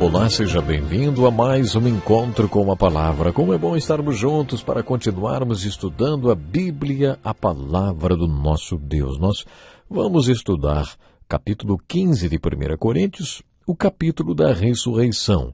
Olá, seja bem-vindo a mais um encontro com a palavra. Como é bom estarmos juntos para continuarmos estudando a Bíblia, a palavra do nosso Deus. Nós vamos estudar capítulo 15 de 1 Coríntios, o capítulo da ressurreição.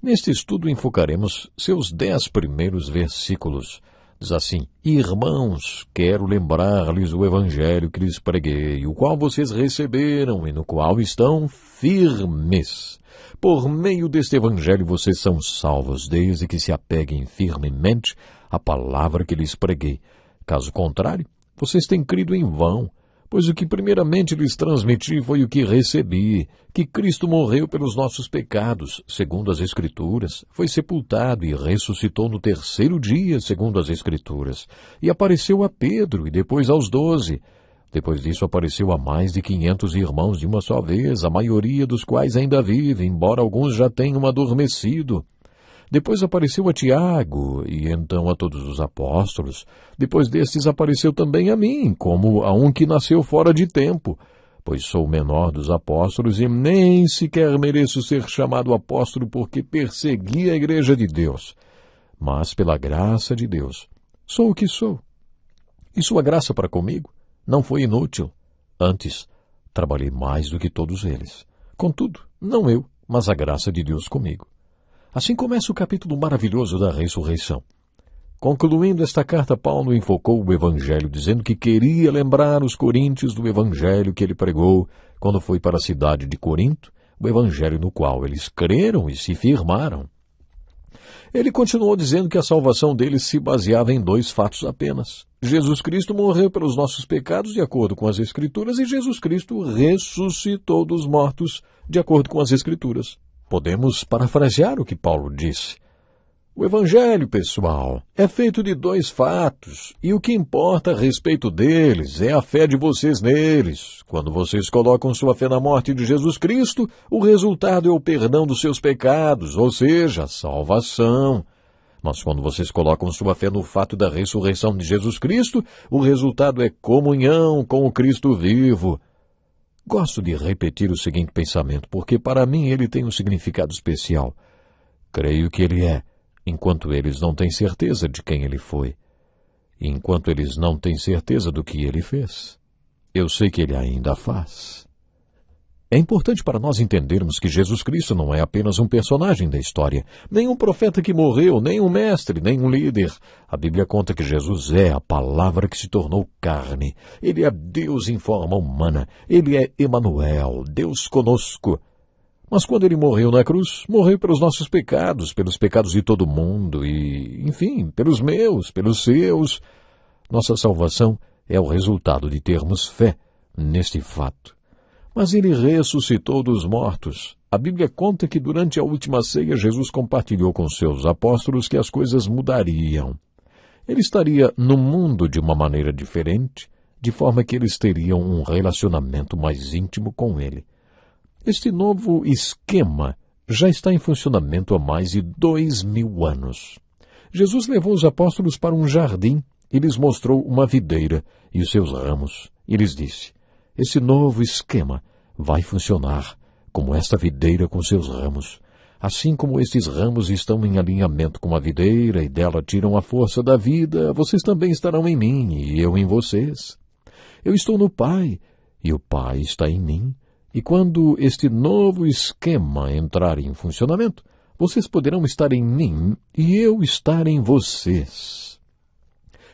Neste estudo enfocaremos seus dez primeiros versículos. Diz assim: Irmãos, quero lembrar-lhes o evangelho que lhes preguei, o qual vocês receberam e no qual estão firmes. Por meio deste Evangelho vocês são salvos, desde que se apeguem firmemente à palavra que lhes preguei. Caso contrário, vocês têm crido em vão, pois o que primeiramente lhes transmiti foi o que recebi, que Cristo morreu pelos nossos pecados, segundo as Escrituras, foi sepultado e ressuscitou no terceiro dia, segundo as Escrituras, e apareceu a Pedro e depois aos doze. Depois disso apareceu a mais de quinhentos irmãos de uma só vez, a maioria dos quais ainda vive, embora alguns já tenham adormecido. Depois apareceu a Tiago, e então a todos os apóstolos. Depois destes apareceu também a mim, como a um que nasceu fora de tempo, pois sou o menor dos apóstolos e nem sequer mereço ser chamado apóstolo porque persegui a igreja de Deus. Mas pela graça de Deus, sou o que sou. E sua graça para comigo não foi inútil. Antes, trabalhei mais do que todos eles. Contudo, não eu, mas a graça de Deus comigo. Assim começa o capítulo maravilhoso da ressurreição. Concluindo esta carta, Paulo enfocou o Evangelho, dizendo que queria lembrar os coríntios do Evangelho que ele pregou quando foi para a cidade de Corinto, o Evangelho no qual eles creram e se firmaram. Ele continuou dizendo que a salvação deles se baseava em dois fatos apenas. Jesus Cristo morreu pelos nossos pecados, de acordo com as Escrituras, e Jesus Cristo ressuscitou dos mortos, de acordo com as Escrituras. Podemos parafrasear o que Paulo disse. O Evangelho, pessoal, é feito de dois fatos, e o que importa a respeito deles é a fé de vocês neles. Quando vocês colocam sua fé na morte de Jesus Cristo, o resultado é o perdão dos seus pecados, ou seja, a salvação. Mas quando vocês colocam sua fé no fato da ressurreição de Jesus Cristo, o resultado é comunhão com o Cristo vivo. Gosto de repetir o seguinte pensamento, porque para mim ele tem um significado especial. Creio que ele é enquanto eles não têm certeza de quem ele foi, enquanto eles não têm certeza do que ele fez. Eu sei que ele ainda faz. É importante para nós entendermos que Jesus Cristo não é apenas um personagem da história, nem um profeta que morreu, nem um mestre, nem um líder. A Bíblia conta que Jesus é a palavra que se tornou carne. Ele é Deus em forma humana. Ele é Emanuel, Deus conosco. Mas quando ele morreu na cruz, morreu pelos nossos pecados, pelos pecados de todo mundo e, enfim, pelos meus, pelos seus. Nossa salvação é o resultado de termos fé neste fato. Mas ele ressuscitou dos mortos. A Bíblia conta que durante a última ceia Jesus compartilhou com seus apóstolos que as coisas mudariam. Ele estaria no mundo de uma maneira diferente, de forma que eles teriam um relacionamento mais íntimo com ele. Este novo esquema já está em funcionamento há mais de dois mil anos. Jesus levou os apóstolos para um jardim e lhes mostrou uma videira e os seus ramos, e lhes disse: Esse novo esquema vai funcionar como esta videira com seus ramos. Assim como estes ramos estão em alinhamento com a videira e dela tiram a força da vida, vocês também estarão em mim e eu em vocês. Eu estou no Pai e o Pai está em mim. E quando este novo esquema entrar em funcionamento, vocês poderão estar em mim e eu estar em vocês.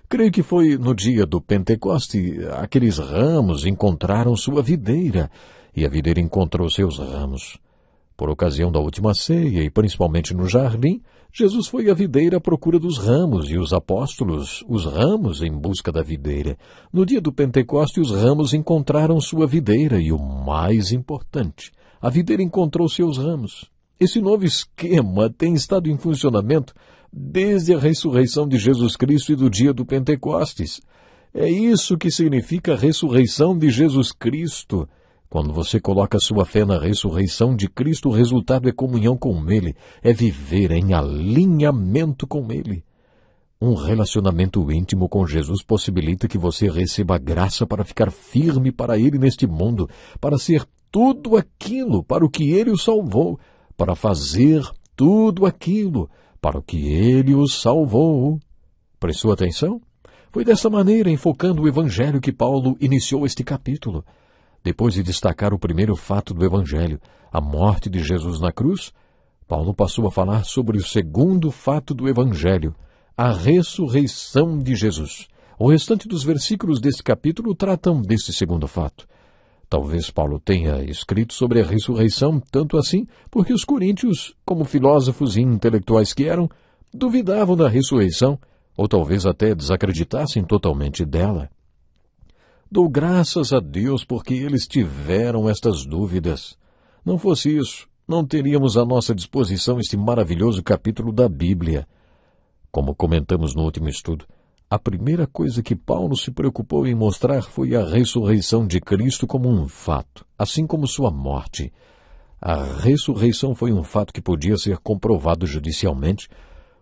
Creio que foi no dia do Pentecoste, aqueles ramos encontraram sua videira, e a videira encontrou seus ramos. Por ocasião da última ceia e principalmente no jardim, Jesus foi à videira à procura dos ramos e os apóstolos, os ramos em busca da videira. No dia do Pentecoste, os ramos encontraram sua videira e o mais importante, a videira encontrou seus ramos. Esse novo esquema tem estado em funcionamento desde a ressurreição de Jesus Cristo e do dia do Pentecostes. É isso que significa a ressurreição de Jesus Cristo. Quando você coloca sua fé na ressurreição de Cristo, o resultado é comunhão com Ele, é viver em alinhamento com Ele. Um relacionamento íntimo com Jesus possibilita que você receba a graça para ficar firme para Ele neste mundo, para ser tudo aquilo para o que Ele o salvou, para fazer tudo aquilo para o que Ele o salvou. Prestou atenção? Foi dessa maneira, enfocando o Evangelho, que Paulo iniciou este capítulo. Depois de destacar o primeiro fato do Evangelho, a morte de Jesus na cruz, Paulo passou a falar sobre o segundo fato do Evangelho, a ressurreição de Jesus. O restante dos versículos desse capítulo tratam desse segundo fato. Talvez Paulo tenha escrito sobre a ressurreição tanto assim porque os coríntios, como filósofos e intelectuais que eram, duvidavam da ressurreição, ou talvez até desacreditassem totalmente dela. Dou graças a Deus porque eles tiveram estas dúvidas. Não fosse isso, não teríamos à nossa disposição este maravilhoso capítulo da Bíblia. Como comentamos no último estudo, a primeira coisa que Paulo se preocupou em mostrar foi a ressurreição de Cristo como um fato, assim como sua morte. A ressurreição foi um fato que podia ser comprovado judicialmente,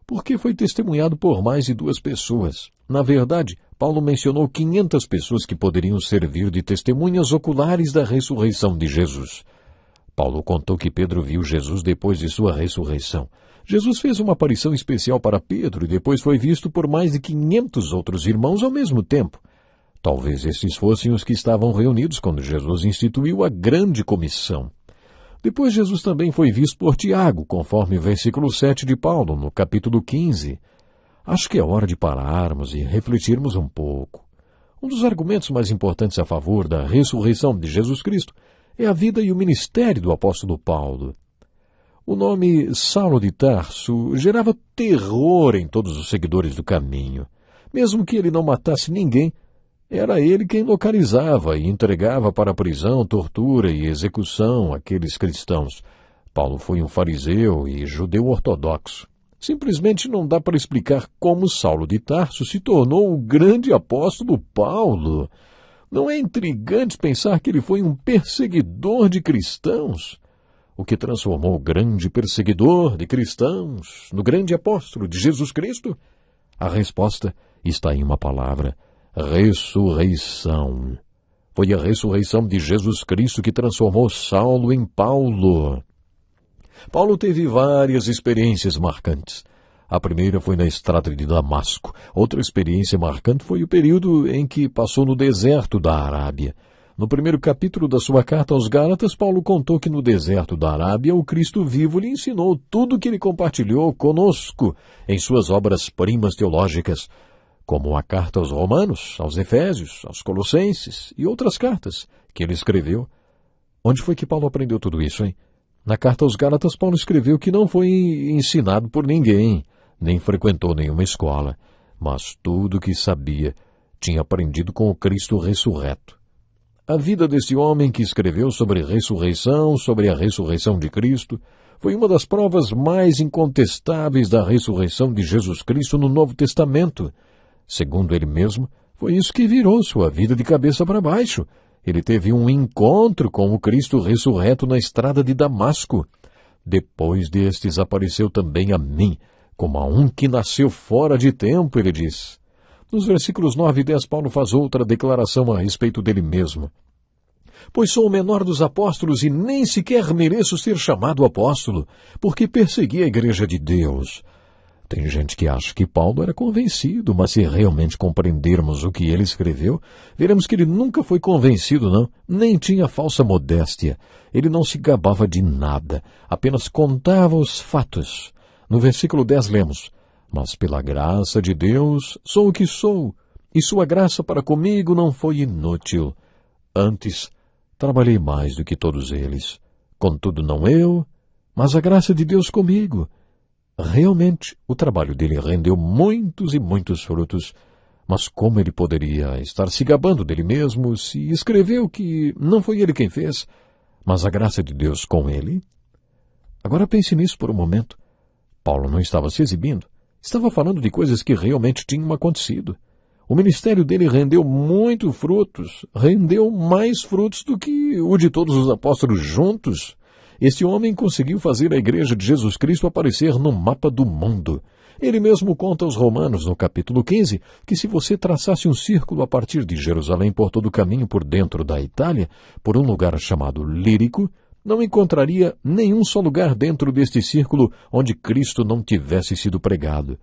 porque foi testemunhado por mais de duas pessoas. Na verdade, Paulo mencionou 500 pessoas que poderiam servir de testemunhas oculares da ressurreição de Jesus. Paulo contou que Pedro viu Jesus depois de sua ressurreição. Jesus fez uma aparição especial para Pedro e depois foi visto por mais de 500 outros irmãos ao mesmo tempo. Talvez esses fossem os que estavam reunidos quando Jesus instituiu a grande comissão. Depois Jesus também foi visto por Tiago, conforme o versículo 7 de Paulo, no capítulo 15. Acho que é hora de pararmos e refletirmos um pouco. Um dos argumentos mais importantes a favor da ressurreição de Jesus Cristo é a vida e o ministério do apóstolo Paulo. O nome Saulo de Tarso gerava terror em todos os seguidores do caminho. Mesmo que ele não matasse ninguém, era ele quem localizava e entregava para a prisão, tortura e execução aqueles cristãos. Paulo foi um fariseu e judeu ortodoxo. Simplesmente não dá para explicar como Saulo de Tarso se tornou o grande apóstolo Paulo. Não é intrigante pensar que ele foi um perseguidor de cristãos, o que transformou o grande perseguidor de cristãos no grande apóstolo de Jesus Cristo? A resposta está em uma palavra: ressurreição. Foi a ressurreição de Jesus Cristo que transformou Saulo em Paulo. Paulo teve várias experiências marcantes. A primeira foi na estrada de Damasco. Outra experiência marcante foi o período em que passou no deserto da Arábia. No primeiro capítulo da sua carta aos Gálatas, Paulo contou que no deserto da Arábia o Cristo vivo lhe ensinou tudo o que ele compartilhou conosco em suas obras-primas teológicas, como a carta aos Romanos, aos Efésios, aos Colossenses e outras cartas que ele escreveu. Onde foi que Paulo aprendeu tudo isso, hein? Na carta aos Gálatas, Paulo escreveu que não foi ensinado por ninguém, nem frequentou nenhuma escola, mas tudo o que sabia tinha aprendido com o Cristo ressurreto. A vida desse homem que escreveu sobre ressurreição, sobre a ressurreição de Cristo, foi uma das provas mais incontestáveis da ressurreição de Jesus Cristo no Novo Testamento. Segundo ele mesmo, foi isso que virou sua vida de cabeça para baixo, ele teve um encontro com o Cristo ressurreto na estrada de Damasco. Depois destes apareceu também a mim, como a um que nasceu fora de tempo, ele diz. Nos versículos 9 e 10, Paulo faz outra declaração a respeito dele mesmo. Pois sou o menor dos apóstolos e nem sequer mereço ser chamado apóstolo, porque persegui a igreja de Deus. Tem gente que acha que Paulo era convencido, mas se realmente compreendermos o que ele escreveu, veremos que ele nunca foi convencido, não, nem tinha falsa modéstia. Ele não se gabava de nada, apenas contava os fatos. No versículo 10 lemos: Mas pela graça de Deus sou o que sou, e sua graça para comigo não foi inútil. Antes, trabalhei mais do que todos eles. Contudo, não eu, mas a graça de Deus comigo Realmente, o trabalho dele rendeu muitos e muitos frutos, mas como ele poderia estar se gabando dele mesmo se escreveu que não foi ele quem fez, mas a graça de Deus com ele? Agora pense nisso por um momento. Paulo não estava se exibindo, estava falando de coisas que realmente tinham acontecido. O ministério dele rendeu muito frutos, rendeu mais frutos do que o de todos os apóstolos juntos. Este homem conseguiu fazer a Igreja de Jesus Cristo aparecer no mapa do mundo. Ele mesmo conta aos Romanos, no capítulo 15, que se você traçasse um círculo a partir de Jerusalém por todo o caminho por dentro da Itália, por um lugar chamado Lírico, não encontraria nenhum só lugar dentro deste círculo onde Cristo não tivesse sido pregado.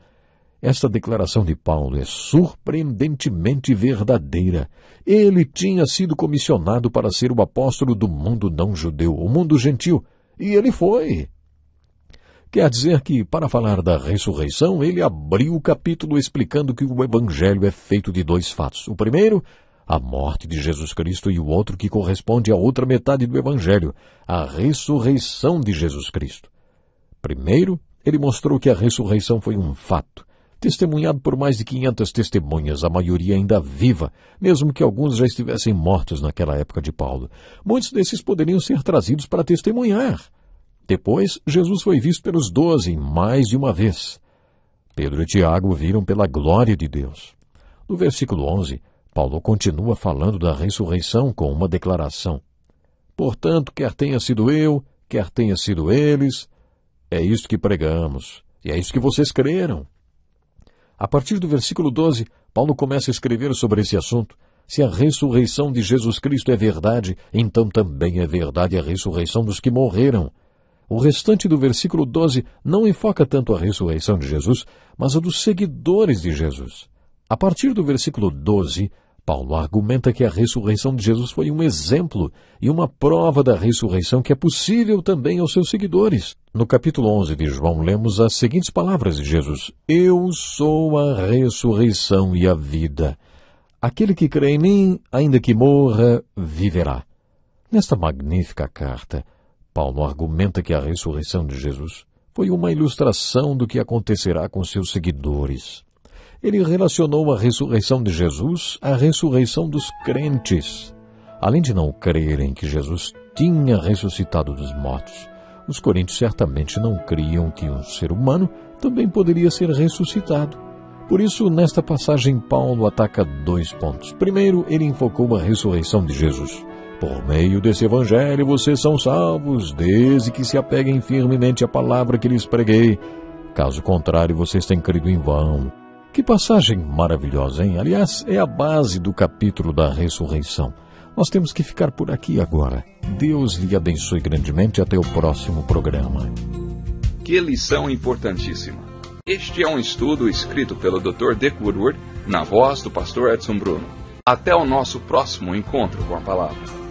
Esta declaração de Paulo é surpreendentemente verdadeira. Ele tinha sido comissionado para ser o apóstolo do mundo não judeu, o mundo gentil, e ele foi. Quer dizer que, para falar da ressurreição, ele abriu o capítulo explicando que o evangelho é feito de dois fatos. O primeiro, a morte de Jesus Cristo, e o outro que corresponde à outra metade do evangelho, a ressurreição de Jesus Cristo. Primeiro, ele mostrou que a ressurreição foi um fato testemunhado por mais de 500 testemunhas, a maioria ainda viva, mesmo que alguns já estivessem mortos naquela época de Paulo. Muitos desses poderiam ser trazidos para testemunhar. Depois, Jesus foi visto pelos doze mais de uma vez. Pedro e Tiago viram pela glória de Deus. No versículo 11, Paulo continua falando da ressurreição com uma declaração. Portanto, quer tenha sido eu, quer tenha sido eles, é isto que pregamos, e é isso que vocês creram. A partir do versículo 12, Paulo começa a escrever sobre esse assunto. Se a ressurreição de Jesus Cristo é verdade, então também é verdade a ressurreição dos que morreram. O restante do versículo 12 não enfoca tanto a ressurreição de Jesus, mas a dos seguidores de Jesus. A partir do versículo 12, Paulo argumenta que a ressurreição de Jesus foi um exemplo e uma prova da ressurreição que é possível também aos seus seguidores. No capítulo 11 de João, lemos as seguintes palavras de Jesus: Eu sou a ressurreição e a vida. Aquele que crê em mim, ainda que morra, viverá. Nesta magnífica carta, Paulo argumenta que a ressurreição de Jesus foi uma ilustração do que acontecerá com seus seguidores. Ele relacionou a ressurreição de Jesus à ressurreição dos crentes. Além de não crerem que Jesus tinha ressuscitado dos mortos, os coríntios certamente não criam que um ser humano também poderia ser ressuscitado. Por isso, nesta passagem, Paulo ataca dois pontos. Primeiro, ele enfocou a ressurreição de Jesus. Por meio desse evangelho, vocês são salvos, desde que se apeguem firmemente à palavra que lhes preguei. Caso contrário, vocês têm crido em vão. Que passagem maravilhosa, hein? Aliás, é a base do capítulo da ressurreição. Nós temos que ficar por aqui agora. Deus lhe abençoe grandemente até o próximo programa. Que lição importantíssima! Este é um estudo escrito pelo Dr. Dick Woodward, na voz do pastor Edson Bruno. Até o nosso próximo encontro com a palavra.